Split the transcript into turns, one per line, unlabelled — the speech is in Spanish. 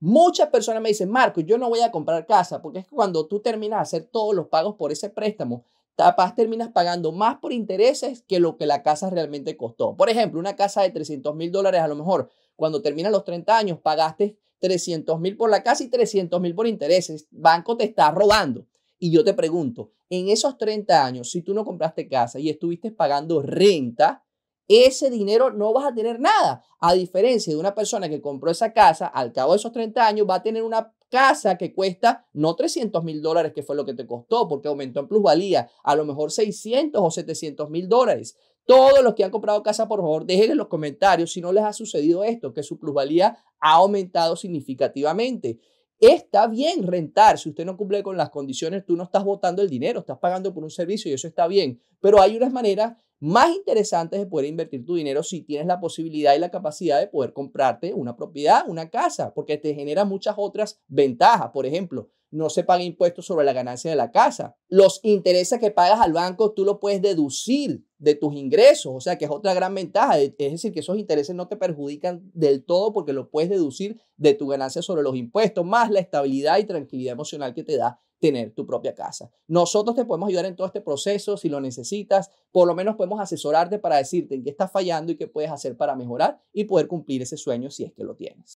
Muchas personas me dicen, Marco, yo no voy a comprar casa, porque es cuando tú terminas de hacer todos los pagos por ese préstamo, capaz terminas pagando más por intereses que lo que la casa realmente costó. Por ejemplo, una casa de 300 mil dólares, a lo mejor cuando terminas los 30 años, pagaste 300 mil por la casa y 300 mil por intereses. Banco te está robando. Y yo te pregunto, en esos 30 años, si tú no compraste casa y estuviste pagando renta, ese dinero no vas a tener nada. A diferencia de una persona que compró esa casa, al cabo de esos 30 años va a tener una casa que cuesta no 300 mil dólares, que fue lo que te costó, porque aumentó en plusvalía, a lo mejor 600 o 700 mil dólares. Todos los que han comprado casa, por favor, dejen en los comentarios si no les ha sucedido esto, que su plusvalía ha aumentado significativamente. Está bien rentar, si usted no cumple con las condiciones, tú no estás botando el dinero, estás pagando por un servicio y eso está bien, pero hay unas maneras más interesante es poder invertir tu dinero si tienes la posibilidad y la capacidad de poder comprarte una propiedad, una casa, porque te genera muchas otras ventajas. Por ejemplo, no se paga impuestos sobre la ganancia de la casa. Los intereses que pagas al banco tú lo puedes deducir de tus ingresos, o sea que es otra gran ventaja, es decir, que esos intereses no te perjudican del todo porque lo puedes deducir de tu ganancia sobre los impuestos, más la estabilidad y tranquilidad emocional que te da tener tu propia casa. Nosotros te podemos ayudar en todo este proceso si lo necesitas, por lo menos podemos asesorarte para decirte en qué estás fallando y qué puedes hacer para mejorar y poder cumplir ese sueño si es que lo tienes.